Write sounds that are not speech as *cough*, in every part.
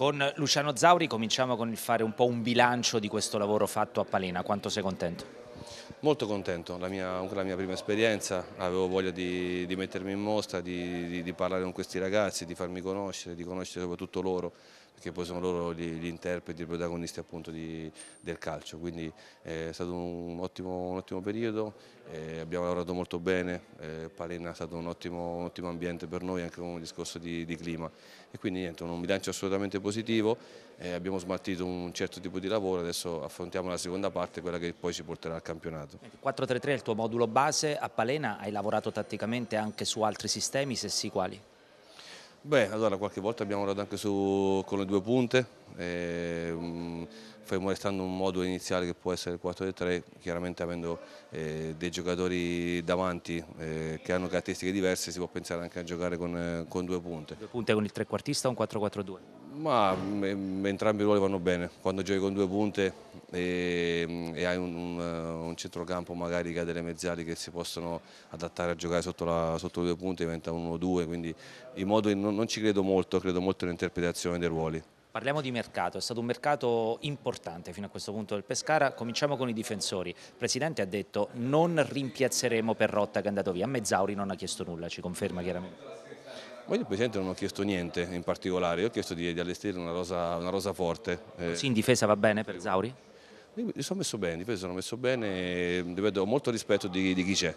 Con Luciano Zauri cominciamo con il fare un po' un bilancio di questo lavoro fatto a Palena, quanto sei contento? Molto contento, la mia, comunque la mia prima esperienza, avevo voglia di, di mettermi in mostra, di, di, di, parlare con questi ragazzi, di farmi conoscere, di conoscere soprattutto loro, perché poi sono loro gli, gli interpreti, i protagonisti appunto di, del calcio, quindi eh, è stato un ottimo, un ottimo periodo, eh, abbiamo lavorato molto bene, eh, Palena è stato un ottimo, un ottimo, ambiente per noi anche con un discorso di, di clima e quindi niente, un bilancio assolutamente positivo, eh, abbiamo smaltito un certo tipo di lavoro, adesso affrontiamo la seconda parte, quella che poi ci porterà al campionato. 4-3-3 è il tuo modulo base, a Palena hai lavorato tatticamente anche su altri sistemi, se sì quali? Beh, allora qualche volta abbiamo lavorato anche su, con le due punte, mm, fermo restando un modulo iniziale che può essere il 4-3, chiaramente avendo eh, dei giocatori davanti eh, che hanno caratteristiche diverse si può pensare anche a giocare con, eh, con due punte. Due punte con il trequartista o un 4-4-2? Ma mm, entrambi i ruoli vanno bene, quando giochi con due punte e, mm, e hai un, un, eh, un, centrocampo magari che ha delle mezzali che si possono adattare a giocare sotto, la, sotto le due punte diventa 1-2, quindi in modo, non, non ci credo molto, credo molto nell'interpretazione dei ruoli. Parliamo di mercato, è stato un mercato importante fino a questo punto del Pescara, cominciamo con i difensori, il Presidente ha detto non rimpiazzeremo per rotta che è andato via, a Mezzauri non ha chiesto nulla, ci conferma chiaramente. Ma io al Presidente non ho chiesto niente in particolare, io ho chiesto di, di allestire una rosa, una rosa forte. Eh. Sì, in difesa va bene per Zauri? Mi sono messo bene, in difesa sono messo bene, ripeto, eh, ho molto rispetto di, di chi c'è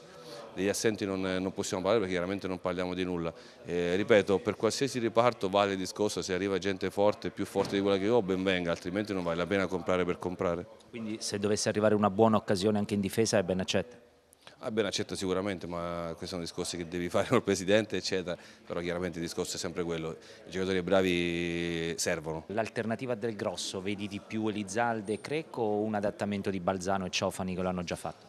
degli assenti non, eh, non, possiamo parlare perché chiaramente non parliamo di nulla. Eh, ripeto, per qualsiasi riparto vale il discorso, se arriva gente forte, più forte di quella che ho, ben venga, altrimenti non vale la pena comprare per comprare. Quindi se dovesse arrivare una buona occasione anche in difesa è ben accetta? Ah, ben accetta sicuramente, ma questi sono discorsi che devi fare *laughs* con il presidente, eccetera. Però chiaramente il discorso è sempre quello. I giocatori bravi servono. L'alternativa del grosso, vedi di più Elizalde e Crecco o un adattamento di Balzano e Ciofani che l'hanno già fatto?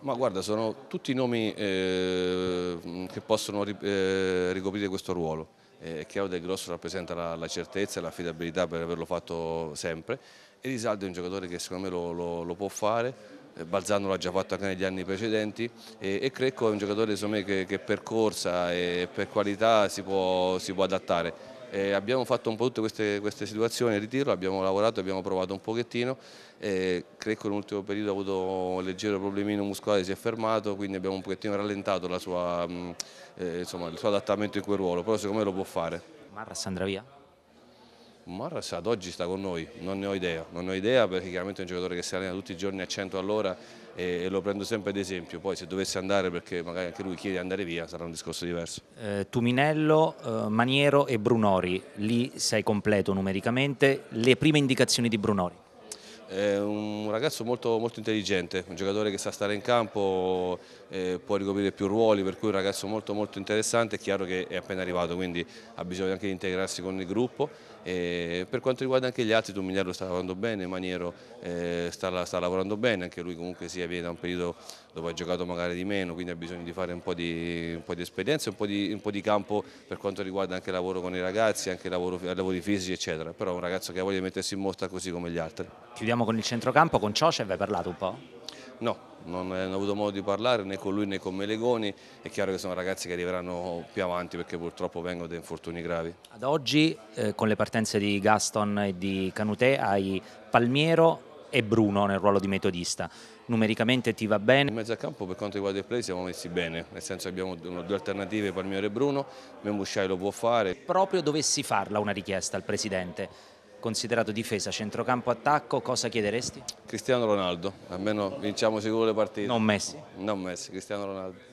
Ma guarda, sono tutti nomi eh, che possono eh, ricoprire questo ruolo. Eh, è chiaro che il Grosso rappresenta la, la certezza e l'affidabilità per averlo fatto sempre. Elisaldo è un giocatore che secondo me lo, lo, lo può fare, eh, Balzano l'ha già fatto anche negli anni precedenti e, e Crecco è un giocatore me, che, che, per corsa e per qualità si può, si può adattare. E abbiamo fatto un po' tutte queste, queste situazioni di tiro, abbiamo lavorato, abbiamo provato un pochettino e Crecco nell'ultimo periodo ha avuto un leggero problemino muscolare, si è fermato, quindi abbiamo un pochettino rallentato sua, mm, eh, insomma, il suo adattamento in quel ruolo, però secondo me lo può fare. Marra andrà via? Marras ad oggi sta con noi, non ne ho idea, non ne ho idea perché chiaramente è un giocatore che si allena tutti i giorni a 100 all'ora e, lo prendo sempre ad esempio, poi se dovesse andare perché magari anche lui chiede di andare via sarà un discorso diverso. Eh, Tuminello, eh, Maniero e Brunori, lì sei completo numericamente, le prime indicazioni di Brunori? È un ragazzo molto, molto, intelligente, un giocatore che sa stare in campo, eh, può ricoprire più ruoli, per cui un ragazzo molto, molto interessante, è chiaro che è appena arrivato, quindi ha bisogno anche di integrarsi con il gruppo e eh, per quanto riguarda anche gli altri, Dumigliaro sta lavorando bene, Maniero eh, sta, sta, lavorando bene, anche lui comunque si viene da un periodo dove ha giocato magari di meno, quindi ha bisogno di fare un po' di, un po di esperienza, un po di, un po' di, campo per quanto riguarda anche il lavoro con i ragazzi, anche lavoro, lavori fisici eccetera, però è un ragazzo che ha voglia di mettersi in mostra così come gli altri. Chiudiamo con il centrocampo, con Cioce, vi hai parlato un po'? No, non ho avuto modo di parlare né con lui né con Melegoni, è chiaro che sono ragazzi che arriveranno più avanti perché purtroppo vengono da infortuni gravi. Ad oggi eh, con le partenze di Gaston e di Canutè hai Palmiero e Bruno nel ruolo di metodista, numericamente ti va bene? In mezzo a campo per quanto riguarda il play siamo messi bene, nel senso abbiamo due alternative Palmiero e Bruno, Memusciai lo può fare. Proprio dovessi farla una richiesta al Presidente, considerato difesa, centrocampo, attacco, cosa chiederesti? Cristiano Ronaldo, almeno vinciamo sicuro le partite. Non Messi? Non Messi, Cristiano Ronaldo.